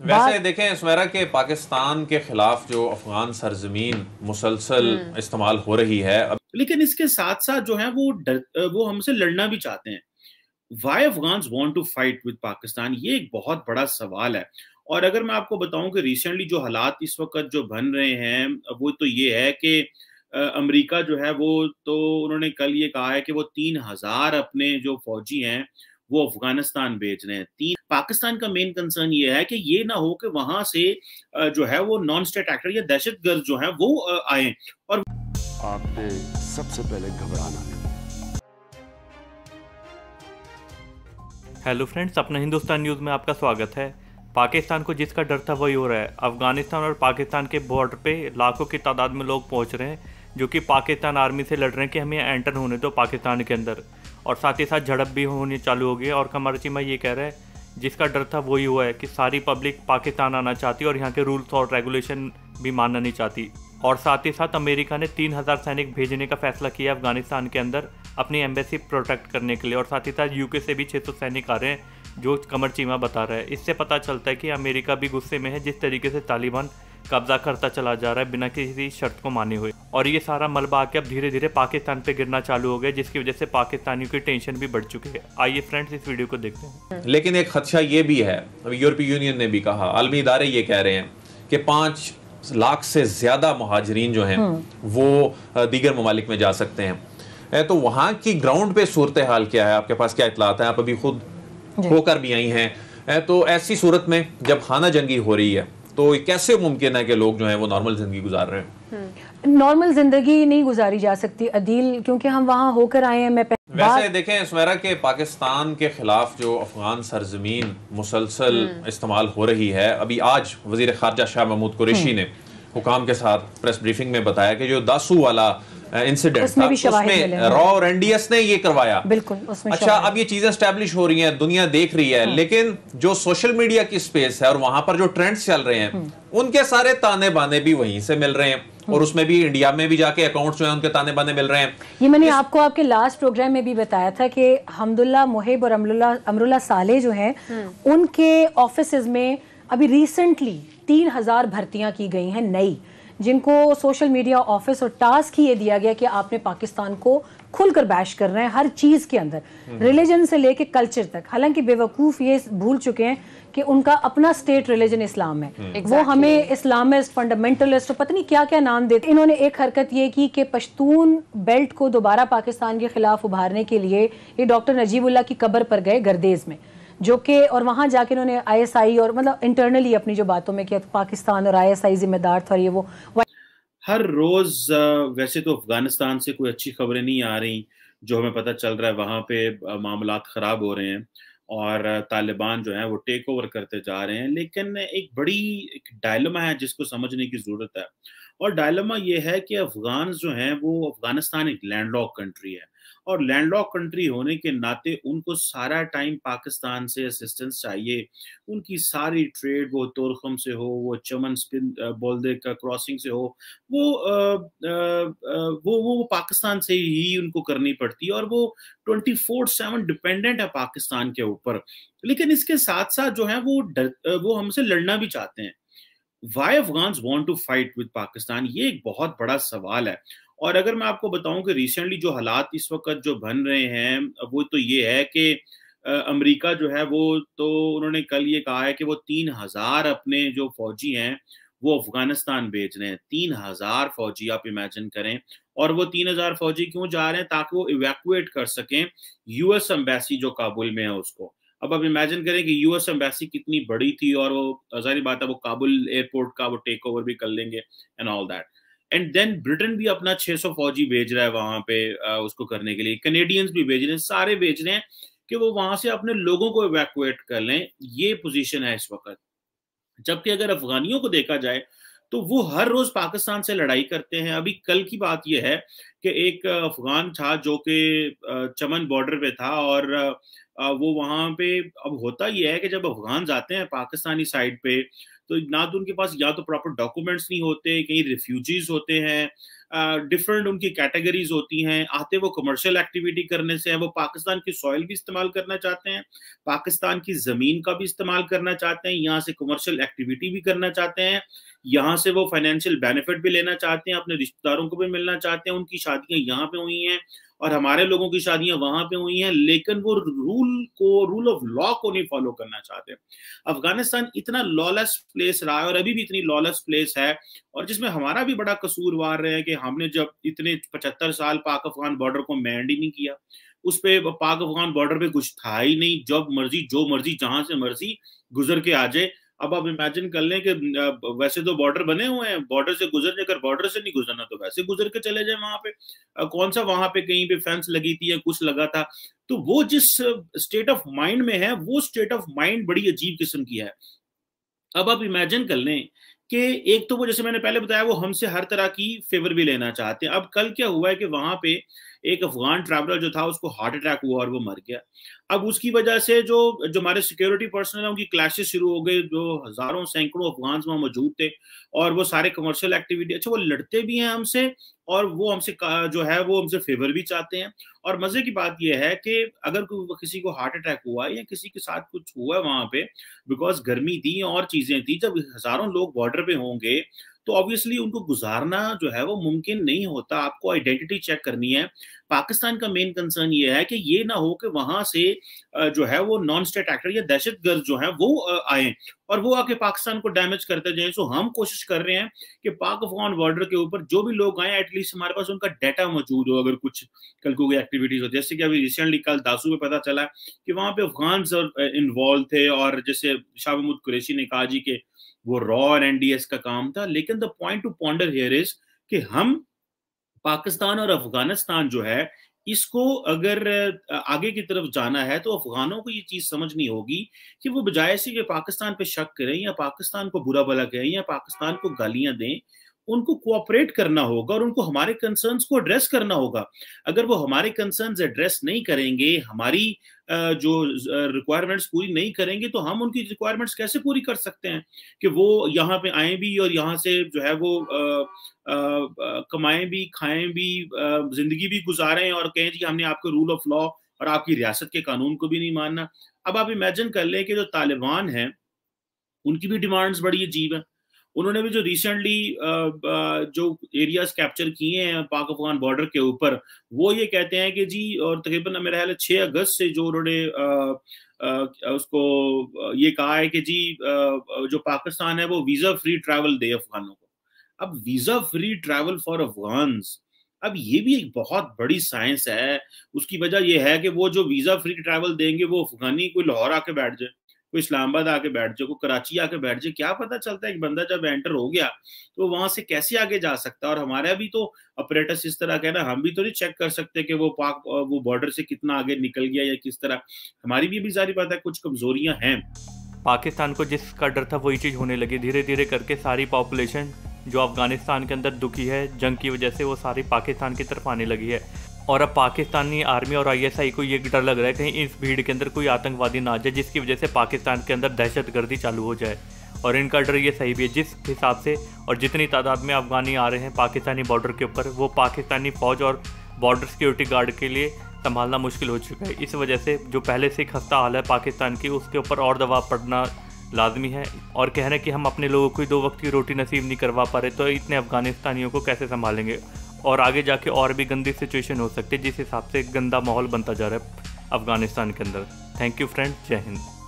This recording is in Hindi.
वैसे देखें सुमेरा के पाकिस्तान के खिलाफ जो अफगान सरजमीन मुसलसल हम्म। इस्तेमाल हो रही है अब... लेकिन इसके साथ साथ जो है वो डर, वो हमसे लड़ना भी चाहते हैं why Afghan want to fight with Pakistan ये एक बहुत बड़ा सवाल है और अगर मैं आपको बताऊं कि रिसेंटली जो हालात इस वक्त जो बन रहे हैं वो तो ये है कि अमेरिका जो है वो तो उन्होंने कल ये कहा है कि वो तीन हजार अपने जो फौजी हैं वो अफगानिस्तान भेज रहे हैं तीन पाकिस्तान का मेन कंसर्न ये है कि ये ना हो कि वहां से जो है वो नॉन स्टेट एक्टर या दहशत गर्द जो है वो आए और आपने सबसे पहले घबराना हेलो फ्रेंड्स अपना हिंदुस्तान न्यूज़ में आपका स्वागत है पाकिस्तान को जिसका डर था वही हो रहा है अफगानिस्तान और पाकिस्तान के बॉर्डर पे लाखों की तादाद में लोग पहुंच रहे हैं जो कि पाकिस्तान आर्मी से लड़ रहे हैं कि हमें एंटर होने दो तो पाकिस्तान के अंदर और साथ ही साथ झड़प भी होनी चालू हो गई और कमर चीमा ये कह रहे हैं जिसका डर था वही हुआ है कि सारी पब्लिक पाकिस्तान आना चाहती और यहाँ के रूल्स और रेगुलेशन भी मानना नहीं चाहती और साथ ही साथ अमेरिका ने 3000 सैनिक भेजने का फैसला किया अफगानिस्तान के अंदर अपनी एम्बेसी प्रोटेक्ट करने के लिए और साथ ही साथ यूके से भी 600 सैनिक आ रहे हैं जो कमर चीमा बता रहा है इससे पता चलता है कि अमेरिका भी गुस्से में है जिस तरीके से तालिबान कब्जा करता चला जा रहा है बिना किसी शर्त को माने हुए और ये सारा मलबा आके अब धीरे धीरे पाकिस्तान पे गिरना चालू हो गया जिसकी वजह से पाकिस्तानियों की टेंशन भी बढ़ चुकी है आइए फ्रेंड्स इस वीडियो को देखते हैं लेकिन एक खदशा ये भी है यूरोपीय यूनियन ने भी कहा आलमी इदारे ये कह रहे हैं कि पाँच लाख से ज़्यादा महाजरीन जो हैं हम्म। वो दीगर ममालिक में जा सकते हैं तो वहाँ की ग्राउंड पे सूरत हाल क्या है आपके पास क्या इतलात है आप अभी खुद होकर भी आई हैं तो ऐसी सूरत में जब खाना जंगी हो रही है तो कैसे मुमकिन है कि लोग जो है वो नॉर्मल जिंदगी गुजार रहे हैं नॉर्मल हम्म। जिंदगी नहीं गुजारी जा सकती अदील क्योंकि हम वहाँ होकर आए हैं मैं वैसे देखें सुमेरा के पाकिस्तान के खिलाफ जो अफगान सरजमीन मुसलसल हम्म। इस्तेमाल हो रही है अभी आज वजीर खारजा शाह महमूद कुरेशी हम्म। ने हुकाम के साथ प्रेस ब्रीफिंग में बताया कि जो दासू वाला इंसिडेंट uh, उसमें, उसमें रॉ और एनडीएस ने ये करवाया बिल्कुल उसमें अच्छा अब ये चीजें स्टैब्लिश हो रही हैं दुनिया देख रही है हाँ। लेकिन जो सोशल मीडिया की स्पेस है और वहां पर जो ट्रेंड्स चल रहे हैं हम्म। उनके सारे ताने बाने भी वहीं से मिल रहे हैं हम्म। और उसमें भी इंडिया में भी जाके अकाउंट्स जो है उनके ताने बाने मिल रहे हैं ये मैंने इस... आपको आपके लास्ट प्रोग्राम में भी बताया था कि हमदुल्ला मुहिब और अमरुल्ला अमरुल्ला साले जो हैं हम्म। उनके ऑफिस में अभी रिसेंटली तीन हजार भर्तियां की गई हैं नई जिनको सोशल मीडिया ऑफिस और टास्क ही ये दिया गया कि आपने पाकिस्तान को खुलकर बैश कर रहे हैं हर चीज़ के अंदर रिलीजन हम्म। से लेके कल्चर तक हालांकि बेवकूफ़ ये भूल चुके हैं कि उनका अपना स्टेट रिलीजन इस्लाम है हम्म। exactly. वो हमें इस्लामिस्ट फंडामेंटलिस्ट तो पता नहीं क्या क्या नाम देते इन्होंने एक हरकत ये की कि पश्तून बेल्ट को दोबारा पाकिस्तान के खिलाफ उभारने के लिए ये डॉक्टर नजीबुल्ला की कब्र पर गए गर्देज में जो कि और वहाँ जाके इन्होंने आईएसआई और मतलब इंटरनली अपनी जो बातों में किया तो पाकिस्तान और आईएसआई जिम्मेदार था ये वो हर रोज वैसे तो अफगानिस्तान से कोई अच्छी खबरें नहीं आ रही जो हमें पता चल रहा है वहाँ पे मामला खराब हो रहे हैं और तालिबान जो है वो टेक ओवर करते जा रहे हैं लेकिन एक बड़ी एक डायलमा है जिसको समझने की जरूरत है और डायलमा ये है कि अफगान जो हैं वो अफगानिस्तान एक लैंडलॉक कंट्री है और लैंडलॉक कंट्री होने के नाते उनको सारा टाइम पाकिस्तान से असिस्टेंस चाहिए उनकी सारी ट्रेड वो तोरखम से हो वो चमन स्पिन बोलदे का क्रॉसिंग से हो वो आ, आ, आ, वो वो पाकिस्तान से ही उनको करनी पड़ती है और वो ट्वेंटी फोर सेवन डिपेंडेंट है पाकिस्तान के ऊपर लेकिन इसके साथ साथ जो है वो डर, वो हमसे लड़ना भी चाहते हैं why Afghan want to fight with Pakistan ये एक बहुत बड़ा सवाल है और अगर मैं आपको बताऊं कि रिसेंटली जो हालात इस वक्त जो बन रहे हैं वो तो ये है कि अमेरिका जो है वो तो उन्होंने कल ये कहा है कि वो तीन हजार अपने जो फौजी हैं वो अफगानिस्तान भेज रहे हैं तीन हजार फौजी आप इमेजिन करें और वो तीन हजार फौजी क्यों जा रहे हैं ताकि वो इवेकुएट कर सकें यूएस एम्बेसी जो काबुल में है उसको अब आप इमेजिन करें कि यूएस एम्बेसी कितनी बड़ी थी और वो जाहिर बात है वो काबुल एयरपोर्ट का वो टेक ओवर भी कर लेंगे and all that and then Britain भी अपना 600 फौजी भेज रहा है वहां पे उसको करने के लिए कनेडियंस भी भेज रहे हैं सारे भेज रहे हैं कि वो वहां से अपने लोगों को इवैक्यूएट कर लें ये पोजीशन है इस वक्त जबकि अगर अफगानियों को देखा जाए तो वो हर रोज पाकिस्तान से लड़ाई करते हैं अभी कल की बात यह है कि एक अफगान था जो कि चमन बॉर्डर पे था और वो वहां पे अब होता यह है कि जब अफगान जाते हैं पाकिस्तानी साइड पे तो ना तो उनके पास या तो प्रॉपर डॉक्यूमेंट्स नहीं होते कहीं रिफ्यूजीज होते हैं डिफरेंट उनकी कैटेगरीज होती हैं आते वो कमर्शियल एक्टिविटी करने से हैं वो पाकिस्तान की सॉइल भी इस्तेमाल करना चाहते हैं पाकिस्तान की ज़मीन का भी इस्तेमाल करना चाहते हैं यहाँ से कमर्शियल एक्टिविटी भी करना चाहते हैं यहाँ से वो फाइनेंशियल बेनिफिट भी लेना चाहते हैं अपने रिश्तेदारों को भी मिलना चाहते हैं उनकी शादियां यहाँ पे हुई हैं और हमारे लोगों की शादियां वहां पे हुई हैं लेकिन वो रूल को रूल ऑफ लॉ को नहीं फॉलो करना चाहते अफगानिस्तान इतना लॉलेस प्लेस रहा है और अभी भी इतनी लॉलेस प्लेस है और जिसमें हमारा भी बड़ा कसूरवार है कि हमने जब इतने पचहत्तर साल पाक अफगान बॉर्डर को मैंड ही नहीं किया उस पर पाक अफगान बॉर्डर पे कुछ था ही नहीं जब मर्जी जो मर्जी जहां से मर्जी गुजर के आ जाए अब आप इमेजिन कर लें कि वैसे तो बॉर्डर बने हुए हैं बॉर्डर से गुजर जाकर बॉर्डर से नहीं गुजरना तो वैसे गुजर के चले जाए वहां पे कौन सा वहां पे कहीं पे फेंस लगी थी या कुछ लगा था तो वो जिस स्टेट ऑफ माइंड में है वो स्टेट ऑफ माइंड बड़ी अजीब किस्म की है अब आप इमेजिन कर लें कि एक तो वो जैसे मैंने पहले बताया वो हमसे हर तरह की फेवर भी लेना चाहते हैं अब कल क्या हुआ है कि वहां पे एक अफगान ट्रैवलर जो था उसको हार्ट अटैक हुआ और वो मर गया अब उसकी वजह से जो जो हमारे सिक्योरिटी पर्सनल उनकी क्लैशेस शुरू हो गए जो हजारों सैकड़ों अफगान वहां मौजूद थे और वो सारे कमर्शियल एक्टिविटी अच्छा वो लड़ते भी हैं हमसे और वो हमसे जो है वो हमसे फेवर भी चाहते हैं और मजे की बात यह है कि अगर किसी को हार्ट अटैक हुआ या किसी के साथ कुछ हुआ वहां पे बिकॉज गर्मी थी और चीजें थी जब हजारों लोग बॉर्डर पे होंगे तो ऑब्वियसली उनको गुजारना जो है वो मुमकिन नहीं होता आपको आइडेंटिटी चेक करनी है पाकिस्तान का मेन कंसर्न ये है कि ये ना हो कि वहां से जो है वो नॉन स्टेट एक्टर या दहशत गर्द जो है वो आए और वो आके पाकिस्तान को डैमेज करते जाए सो हम कोशिश कर रहे हैं कि पाक अफगान बॉर्डर के ऊपर जो भी लोग आए एटलीस्ट हमारे पास उनका डाटा मौजूद हो अगर कुछ कल को एक्टिविटीज हो जैसे कि अभी रिसेंटली कल दासू में पता चला कि वहां पे अफगान सर इन्वॉल्व थे और जैसे शाह महमूद कुरैशी ने कहा जी के वो रॉ और एनडीएस का काम था लेकिन the point to ponder here is कि हम पाकिस्तान और अफगानिस्तान जो है इसको अगर आगे की तरफ जाना है तो अफगानों को ये चीज समझनी होगी कि वो बजाय से कि पाकिस्तान पे शक करें या पाकिस्तान को बुरा भला कहें या पाकिस्तान को गालियां दें उनको कोऑपरेट करना होगा और उनको हमारे कंसर्न्स को एड्रेस करना होगा अगर वो हमारे कंसर्न्स एड्रेस नहीं करेंगे हमारी जो रिक्वायरमेंट्स पूरी नहीं करेंगे तो हम उनकी रिक्वायरमेंट्स कैसे पूरी कर सकते हैं कि वो यहाँ पे आए भी और यहाँ से जो है वो कमाएं भी खाएं भी जिंदगी भी गुजारें और कहें जी हमने आपके रूल ऑफ लॉ और आपकी रियासत के कानून को भी नहीं मानना अब आप इमेजिन कर लें कि जो तालिबान हैं उनकी भी डिमांड्स बड़ी अजीब है उन्होंने भी जो रिसेंटली जो एरियाज कैप्चर किए हैं पाक अफगान बॉर्डर के ऊपर वो ये कहते हैं कि जी और तकरीबन मेरा ख्याल छह अगस्त से जो उन्होंने उसको ये कहा है कि जी जो पाकिस्तान है वो वीज़ा फ्री ट्रैवल दे अफगानों को अब visa free travel for Afghan अब ये भी एक बहुत बड़ी साइंस है उसकी वजह यह है कि वो जो वीज़ा फ्री ट्रैवल देंगे वो अफगानी कोई लाहौर आके बैठ जाए कोई इस्लामाबाद आके बैठ जाए कोई कराची आके बैठ जाए क्या पता चलता है कि बंदा जब एंटर हो गया तो वहां से कैसे आगे जा सकता है और हमारा भी तो ऑपरेटर इस तरह का है ना हम भी तो नहीं चेक कर सकते कि वो पाक वो बॉर्डर से कितना आगे निकल गया या किस तरह हमारी भी अभी सारी बात है कुछ कमजोरियां हैं पाकिस्तान को जिसका डर था वही चीज़ होने लगी धीरे धीरे करके सारी पॉपुलेशन जो अफगानिस्तान के अंदर दुखी है जंग की वजह से वो सारी पाकिस्तान की तरफ आने लगी है और अब पाकिस्तानी आर्मी और आईएसआई को ये डर लग रहा है कहीं इस भीड़ के अंदर कोई आतंकवादी ना आ जाए जिसकी वजह से पाकिस्तान के अंदर दहशतगर्दी चालू हो जाए और इनका डर ये सही भी है जिस हिसाब से और जितनी तादाद में अफगानी आ रहे हैं पाकिस्तानी बॉर्डर के ऊपर वो पाकिस्तानी फ़ौज और बॉर्डर सिक्योरिटी गार्ड के लिए संभालना मुश्किल हो चुका है इस वजह से जो पहले से खस्ता हाल है पाकिस्तान की उसके ऊपर और दबाव पड़ना लाजमी है और कह रहे हैं कि हम अपने लोगों को दो वक्त की रोटी नसीब नहीं करवा पा रहे तो इतने अफ़गानिस्तानियों को कैसे संभालेंगे और आगे जाके और भी गंदी सिचुएशन हो सकती है जिस हिसाब से गंदा माहौल बनता जा रहा है अफगानिस्तान के अंदर थैंक यू फ्रेंड जय हिंद